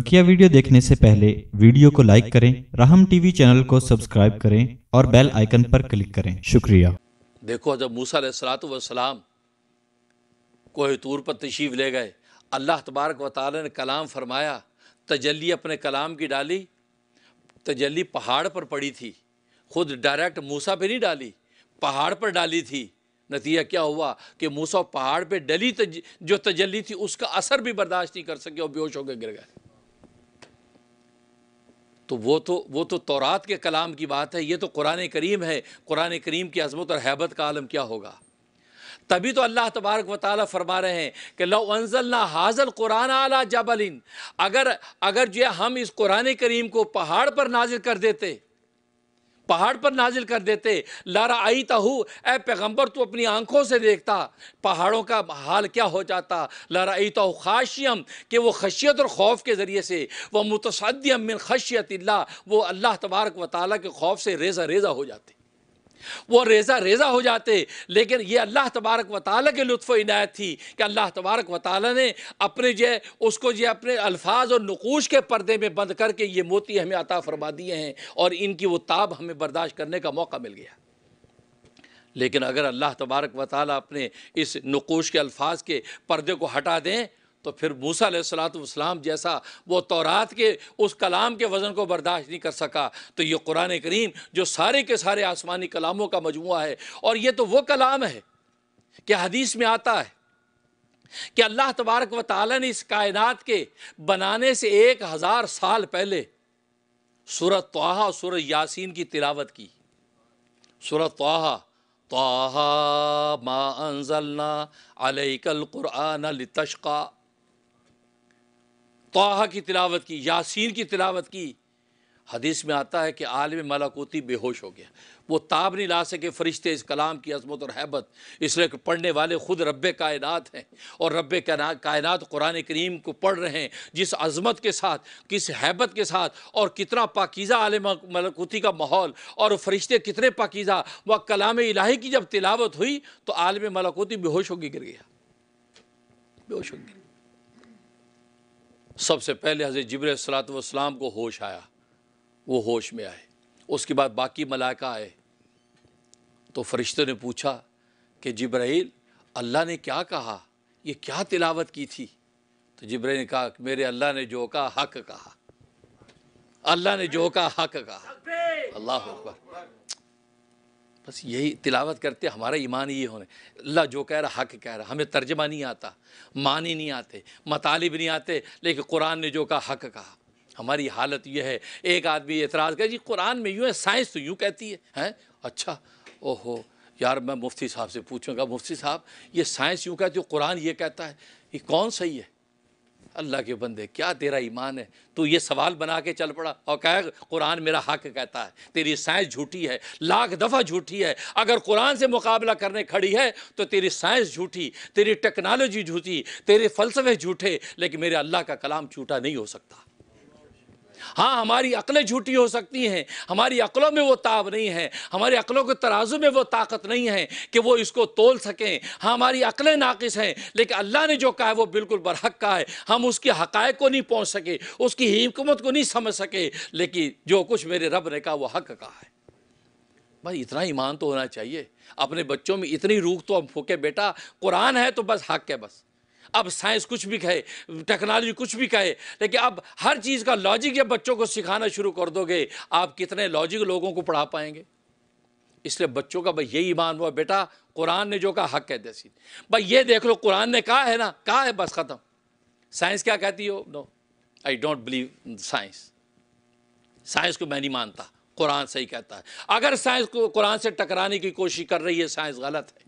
बकिया वीडियो देखने से पहले वीडियो को लाइक करें राहम टीवी चैनल को सब्सक्राइब करें और बेल आइकन पर क्लिक करें शुक्रिया देखो जब मूसा सलाम कोहे तूर पर तशीफ ले गए अल्लाह तबारक वाली ने कलाम फरमाया तजली अपने कलाम की डाली तजली पहाड़ पर पड़ी थी खुद डायरेक्ट मूसा पे नहीं डाली पहाड़ पर डाली थी नतीजा क्या हुआ कि मूसा पहाड़ पे डली तज, जो तजली थी उसका असर भी बर्दाश्त नहीं कर सके और बेहोश होकर गिर गए तो वो तो वो तो तौरात के कलाम की बात है ये तो कुरान करीम है कुरान करीम की अजमत और हैबत का आलम क्या होगा तभी तो अल्लाह तबारक व फरमा रहे हैं कि लो ना हाजल कुरान आला जबलिन अगर अगर जो हम इस कुरान करीम को पहाड़ पर नाजिल कर देते पहाड़ पर नाजिल कर देते लारा आई तहू ए पैगम्बर तो अपनी आंखों से देखता पहाड़ों का हाल क्या हो जाता लारा आई तहु खाशियम कि वो खशियत और खौफ के ज़रिए से वह मुतसदियम खशियत वो अल्लाह तबारक व ताली के खौफ से रेजा रेजा हो जाते वो रेजा रेजा हो जाते लेकिन ये अल्लाह तबारक वाली के लुत्फ़ इनायत थी कि अल्लाह तबारक वाल ने अपने जो उसको जो अपने अल्फाज और नकूश के पर्दे में बंद करके ये मोती हमें अता फरमा दिए हैं और इनकी वो ताब हमें बर्दाश्त करने का मौका मिल गया लेकिन अगर अल्लाह तबारक वाल अपने इस नकूश के अल्फाज के पर्दे को हटा दें तो फिर मूसा सलातम जैसा वो तौरात के उस कलाम के वज़न को बर्दाश्त नहीं कर सका तो ये कुरान करीम जो सारे के सारे आसमानी कलामों का मजमु है और ये तो वो कलाम है कि हदीस में आता है कि अल्लाह तबारक व ताली ने इस कायनात के बनाने से एक हज़ार साल पहले सूरत तोहा और सूरत यासीन की तिलावत की सूरत तोहा तोहा मा अनजलना अलकल कुरान तशक़ा ताहा की तिलावत की यासीन की तिलावत की हदीस में आता है कि आलम मलाकोती बेहोश हो गया वो ताब नहीं ला सके फरिश्ते इस कलाम की अजमत और हैबत इसलिए पढ़ने वाले ख़ुद रब कायनात हैं और रब कायनात कुरान करीम को पढ़ रहे हैं जिस अजमत के साथ किस हैबत के साथ और कितना पाकिज़ा आलम मलकुती का माहौल और फरिश्ते कितने पाकिज़ा व कलाम इलाही की जब तिलावत हुई तो आलम मलाकोती बेहोश होगी गिर गया बेहोश होगी सबसे पहले हज़रत जबर सलातम को होश आया वो होश में आए उसके बाद बाकी मलाका आए तो फरिश्ते ने पूछा कि जब्राइल अल्लाह ने क्या कहा ये क्या तिलावत की थी तो जब्राइल ने कहा मेरे अल्लाह ने जो कहा हक कहा अल्लाह ने जो कहा हक कहा अल्लाह अकबर बस यही तिलावत करते हमारा ईमान ये होने अल्लाह जो कह रहा हक कह रहा हमें तर्जमा नहीं आता मानी नहीं आते मतालिब नहीं आते लेकिन कुरान ने जो कहा हक कहा हमारी हालत यह है एक आदमी एतराज़ कर जी कुरान में यूँ है साइंस तो यूँ कहती है हैं अच्छा ओहो यार मैं मुफ्ती साहब से पूछूंगा मुफ्ती साहब ये साइंस यूँ कहती हो कुरान ये कहता है ये कौन सही है अल्लाह के बंदे क्या तेरा ईमान है तू ये सवाल बना के चल पड़ा और कह कुरान मेरा हक कहता है तेरी साइंस झूठी है लाख दफ़ा झूठी है अगर कुरान से मुकाबला करने खड़ी है तो तेरी साइंस झूठी तेरी टेक्नोलॉजी झूठी तेरे फलसफे झूठे लेकिन मेरे अल्लाह का कलाम झूठा नहीं हो सकता हाँ हमारी अकलें झूठी हो सकती हैं हमारी अकलों में वो ताब नहीं है हमारी अकलों के तराजू में वो ताकत नहीं है कि वो इसको तोल सकें हाँ हमारी अकलें नाकिस हैं लेकिन अल्लाह ने जो कहा है वो बिल्कुल बरहक का है हम उसके हकायक को नहीं पहुँच सके उसकी हिकमत को नहीं समझ सके लेकिन जो कुछ मेरे रब ने कहा वो हक का है बस इतना ईमान तो होना चाहिए अपने बच्चों में इतनी रूख तो हम फूके बेटा कुरान है तो बस हक है बस अब साइंस कुछ भी कहे टेक्नोलॉजी कुछ भी कहे लेकिन अब हर चीज़ का लॉजिक जब बच्चों को सिखाना शुरू कर दोगे आप कितने लॉजिक लोगों को पढ़ा पाएंगे इसलिए बच्चों का भाई यही ईमान हुआ बेटा कुरान ने जो कहा हक है दसी भाई ये देख लो कुरान ने कहा है ना कहा है बस ख़त्म साइंस क्या कहती हो no I don't believe science science को मैं नहीं मानता कुरान सही कहता है अगर साइंस को कुरान से टकराने की कोशिश कर रही है साइंस गलत है